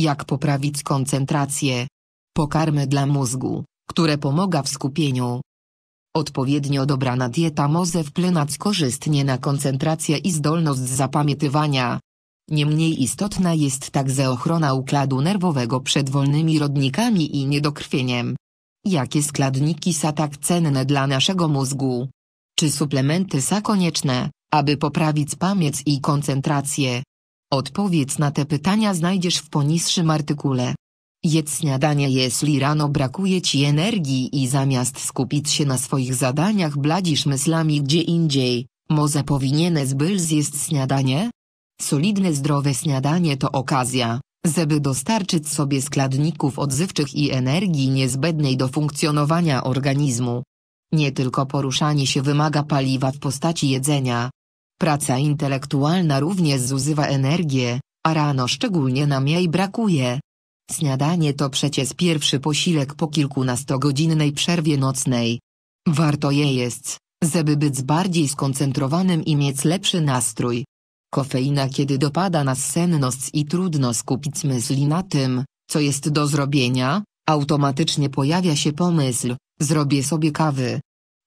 Jak poprawić koncentrację? Pokarmy dla mózgu, które pomaga w skupieniu. Odpowiednio dobrana dieta może wpłynąć korzystnie na koncentrację i zdolność zapamiętywania. Niemniej istotna jest także ochrona układu nerwowego przed wolnymi rodnikami i niedokrwieniem. Jakie składniki są tak cenne dla naszego mózgu? Czy suplementy są konieczne, aby poprawić pamięć i koncentrację? Odpowiedź na te pytania znajdziesz w poniższym artykule. Jedz śniadanie jeśli rano brakuje Ci energii i zamiast skupić się na swoich zadaniach bladzisz myślami gdzie indziej, może powinieneś byl zjeść śniadanie? Solidne zdrowe śniadanie to okazja, żeby dostarczyć sobie składników odzywczych i energii niezbędnej do funkcjonowania organizmu. Nie tylko poruszanie się wymaga paliwa w postaci jedzenia, Praca intelektualna również zużywa energię, a rano szczególnie nam jej brakuje. Śniadanie to przecież pierwszy posiłek po kilkunastogodzinnej przerwie nocnej. Warto je jest, żeby być bardziej skoncentrowanym i mieć lepszy nastrój. Kofeina kiedy dopada nas senność i trudno skupić myśli na tym, co jest do zrobienia, automatycznie pojawia się pomysł, zrobię sobie kawy.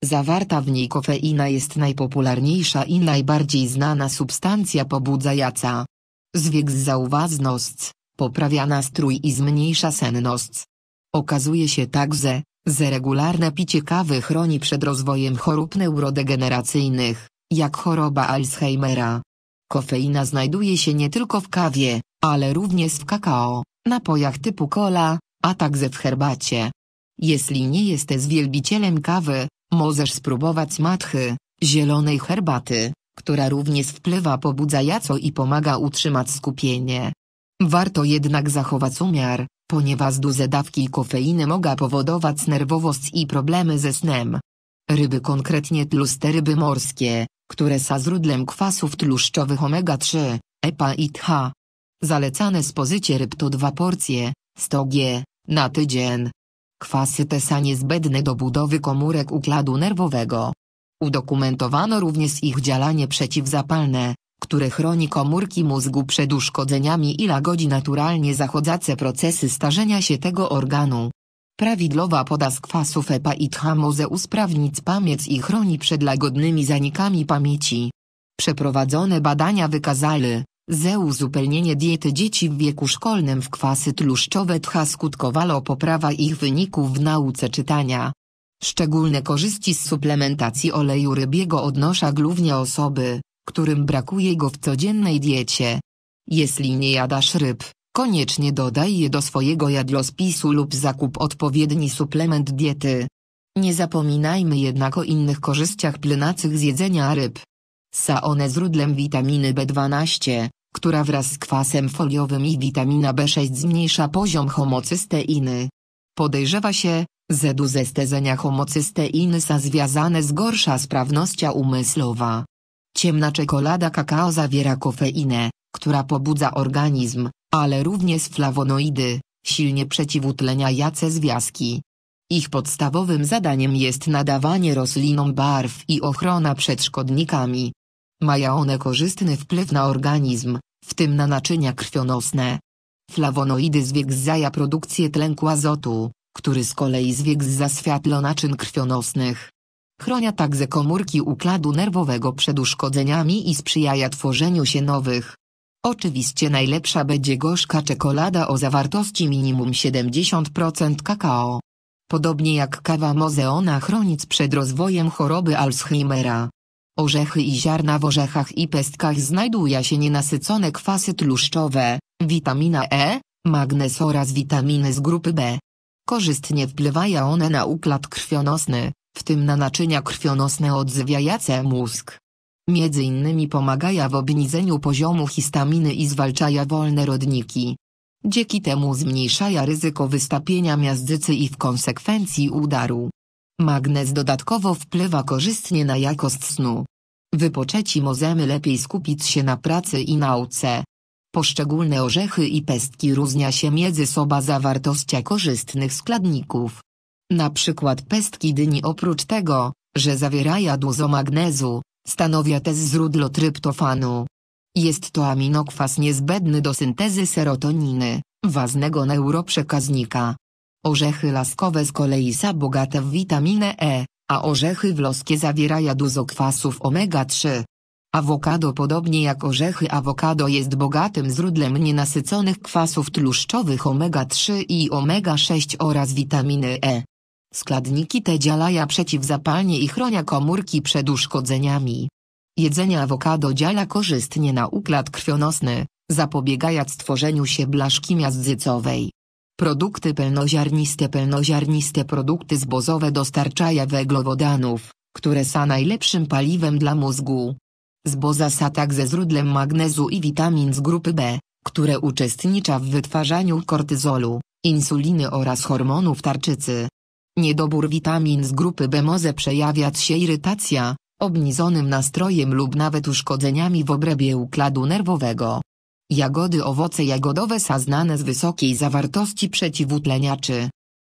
Zawarta w niej kofeina jest najpopularniejsza i najbardziej znana substancja pobudzająca. Zwiek z zauważność, poprawia nastrój i zmniejsza senność. Okazuje się także, że regularne picie kawy chroni przed rozwojem chorób neurodegeneracyjnych, jak choroba Alzheimera. Kofeina znajduje się nie tylko w kawie, ale również w kakao, napojach typu cola, a także w herbacie. Jeśli nie jesteś wielbicielem kawy, Możesz spróbować matchy, zielonej herbaty, która również wpływa pobudzająco i pomaga utrzymać skupienie. Warto jednak zachować umiar, ponieważ duże dawki kofeiny mogą powodować nerwowość i problemy ze snem. Ryby konkretnie tłuste ryby morskie, które są źródłem kwasów tłuszczowych omega-3, EPA i TH. Zalecane spożycie ryb to dwa porcje, 100 g, na tydzień. Kwasy te są niezbędne do budowy komórek układu nerwowego. Udokumentowano również ich działanie przeciwzapalne, które chroni komórki mózgu przed uszkodzeniami i lagodzi naturalnie zachodzące procesy starzenia się tego organu. Prawidłowa podaż kwasów EPA i THA może usprawnić pamięć i chroni przed lagodnymi zanikami pamięci. Przeprowadzone badania wykazały, ze uzupełnienie diety dzieci w wieku szkolnym w kwasy tłuszczowe tcha skutkowalo poprawa ich wyników w nauce czytania. Szczególne korzyści z suplementacji oleju rybiego odnosza głównie osoby, którym brakuje go w codziennej diecie. Jeśli nie jadasz ryb, koniecznie dodaj je do swojego jadłospisu lub zakup odpowiedni suplement diety. Nie zapominajmy jednak o innych korzyściach płynących z jedzenia ryb one z źródłem witaminy B12, która wraz z kwasem foliowym i witamina B6 zmniejsza poziom homocysteiny. Podejrzewa się, że ze stezenia homocysteiny sa związane z gorsza sprawnością umysłowa. Ciemna czekolada kakao zawiera kofeinę, która pobudza organizm, ale również flawonoidy, silnie przeciwutleniające związki. Ich podstawowym zadaniem jest nadawanie roślinom barw i ochrona przed szkodnikami. Mają one korzystny wpływ na organizm, w tym na naczynia krwionosne. Flawonoidy zwiększają produkcję tlenku azotu, który z kolei zwiększa światło naczyń krwionosnych. Chronia także komórki układu nerwowego przed uszkodzeniami i sprzyjaja tworzeniu się nowych. Oczywiście najlepsza będzie gorzka czekolada o zawartości minimum 70% kakao. Podobnie jak kawa mozeona chronić przed rozwojem choroby Alzheimera. Orzechy i ziarna w orzechach i pestkach znajduje się nienasycone kwasy tłuszczowe, witamina E, magnez oraz witaminy z grupy B. Korzystnie wpływają one na układ krwionosny, w tym na naczynia krwionosne odzywiające mózg. Między innymi pomagają w obniżeniu poziomu histaminy i zwalczają wolne rodniki. Dzięki temu zmniejszają ryzyko wystapienia miazdycy i w konsekwencji udaru. Magnez dodatkowo wpływa korzystnie na jakość snu. Wypoczęci możemy lepiej skupić się na pracy i nauce. Poszczególne orzechy i pestki różnia się między sobą zawartością korzystnych składników. Na przykład pestki dyni oprócz tego, że zawierają dużo magnezu, stanowią też źródło tryptofanu. Jest to aminokwas niezbędny do syntezy serotoniny, ważnego neuroprzekaźnika. Orzechy laskowe z kolei są bogate w witaminę E, a orzechy włoskie zawierają dużo kwasów omega-3. Awokado podobnie jak orzechy awokado jest bogatym źródłem nienasyconych kwasów tłuszczowych omega-3 i omega-6 oraz witaminy E. Składniki te działają przeciwzapalnie i chronią komórki przed uszkodzeniami. Jedzenie awokado działa korzystnie na układ krwionosny, zapobiegając stworzeniu się blaszki miażdżycowej. Produkty pełnoziarniste Pełnoziarniste produkty zbozowe dostarczają węglowodanów, które są najlepszym paliwem dla mózgu. Zboza są także źródłem magnezu i witamin z grupy B, które uczestnicza w wytwarzaniu kortyzolu, insuliny oraz hormonów tarczycy. Niedobór witamin z grupy B może przejawiać się irytacja, obniżonym nastrojem lub nawet uszkodzeniami w obrębie układu nerwowego. Jagody owoce jagodowe są znane z wysokiej zawartości przeciwutleniaczy.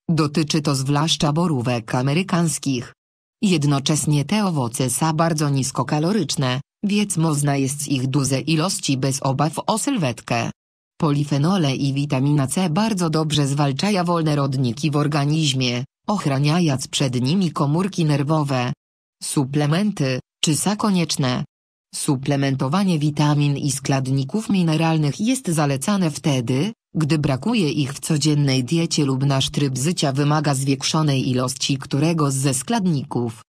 Dotyczy to zwłaszcza borówek amerykańskich. Jednocześnie te owoce są bardzo niskokaloryczne, więc można jest ich duże ilości bez obaw o sylwetkę. Polifenole i witamina C bardzo dobrze zwalczają wolne rodniki w organizmie, ochraniając przed nimi komórki nerwowe. Suplementy, czy są konieczne? Suplementowanie witamin i składników mineralnych jest zalecane wtedy, gdy brakuje ich w codziennej diecie lub nasz tryb życia wymaga zwiększonej ilości którego ze składników.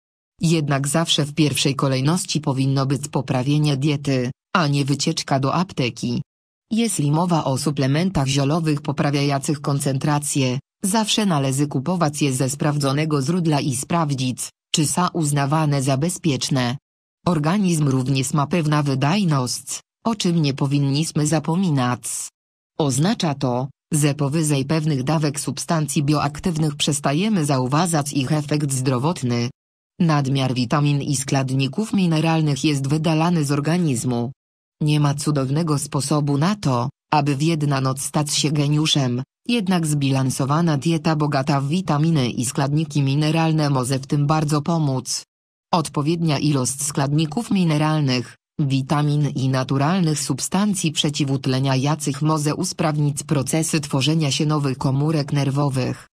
Jednak zawsze w pierwszej kolejności powinno być poprawienie diety, a nie wycieczka do apteki. Jeśli mowa o suplementach ziolowych poprawiających koncentrację, zawsze należy kupować je ze sprawdzonego źródła i sprawdzić, czy są uznawane za bezpieczne. Organizm również ma pewna wydajność, o czym nie powinniśmy zapominać. Oznacza to, że powyżej pewnych dawek substancji bioaktywnych przestajemy zauważać ich efekt zdrowotny. Nadmiar witamin i składników mineralnych jest wydalany z organizmu. Nie ma cudownego sposobu na to, aby w jedna noc stać się geniuszem, jednak zbilansowana dieta bogata w witaminy i składniki mineralne może w tym bardzo pomóc. Odpowiednia ilość składników mineralnych, witamin i naturalnych substancji przeciwutlenia jacych może usprawnić procesy tworzenia się nowych komórek nerwowych.